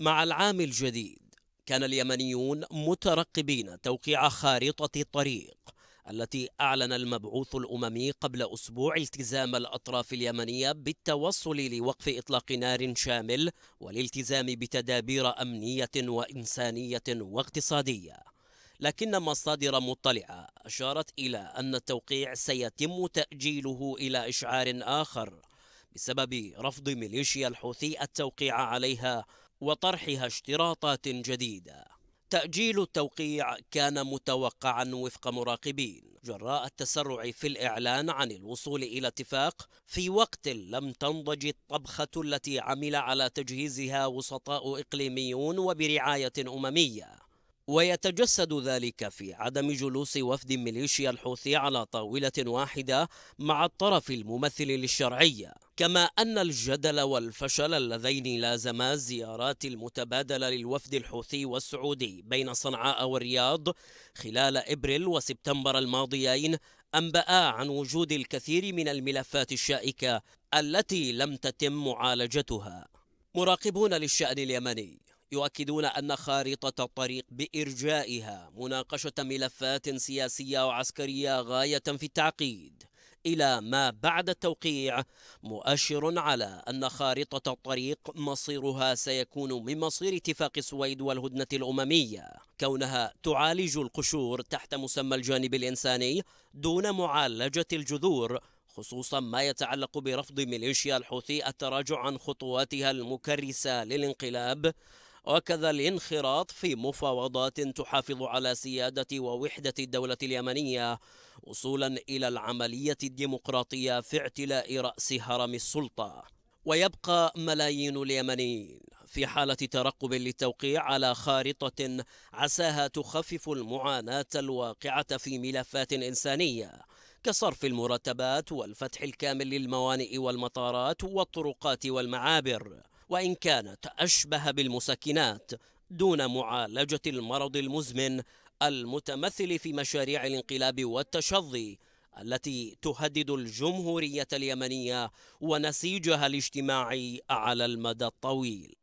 مع العام الجديد كان اليمنيون مترقبين توقيع خارطة الطريق التي أعلن المبعوث الأممي قبل أسبوع التزام الأطراف اليمنية بالتوصل لوقف إطلاق نار شامل والالتزام بتدابير أمنية وإنسانية واقتصادية لكن مصادر مطلعة أشارت إلى أن التوقيع سيتم تأجيله إلى إشعار آخر بسبب رفض ميليشيا الحوثي التوقيع عليها وطرحها اشتراطات جديدة تأجيل التوقيع كان متوقعا وفق مراقبين جراء التسرع في الإعلان عن الوصول إلى اتفاق في وقت لم تنضج الطبخة التي عمل على تجهيزها وسطاء إقليميون وبرعاية أممية ويتجسد ذلك في عدم جلوس وفد ميليشيا الحوثي على طاولة واحدة مع الطرف الممثل للشرعية كما أن الجدل والفشل اللذين لازما الزيارات المتبادلة للوفد الحوثي والسعودي بين صنعاء والرياض خلال إبريل وسبتمبر الماضيين أنبأ عن وجود الكثير من الملفات الشائكة التي لم تتم معالجتها مراقبون للشأن اليمني يؤكدون أن خارطة الطريق بإرجائها مناقشة ملفات سياسية وعسكرية غاية في التعقيد إلى ما بعد التوقيع مؤشر على أن خارطة الطريق مصيرها سيكون من مصير اتفاق السويد والهدنة الأممية كونها تعالج القشور تحت مسمى الجانب الإنساني دون معالجة الجذور خصوصا ما يتعلق برفض ميليشيا الحوثي التراجع عن خطواتها المكرسة للانقلاب وكذا الانخراط في مفاوضات تحافظ على سيادة ووحدة الدولة اليمنية وصولا إلى العملية الديمقراطية في اعتلاء رأس هرم السلطة ويبقى ملايين اليمنيين في حالة ترقب للتوقيع على خارطة عساها تخفف المعاناة الواقعة في ملفات إنسانية كصرف المرتبات والفتح الكامل للموانئ والمطارات والطرقات والمعابر وإن كانت أشبه بالمسكنات دون معالجة المرض المزمن المتمثل في مشاريع الانقلاب والتشظي التي تهدد الجمهورية اليمنية ونسيجها الاجتماعي على المدى الطويل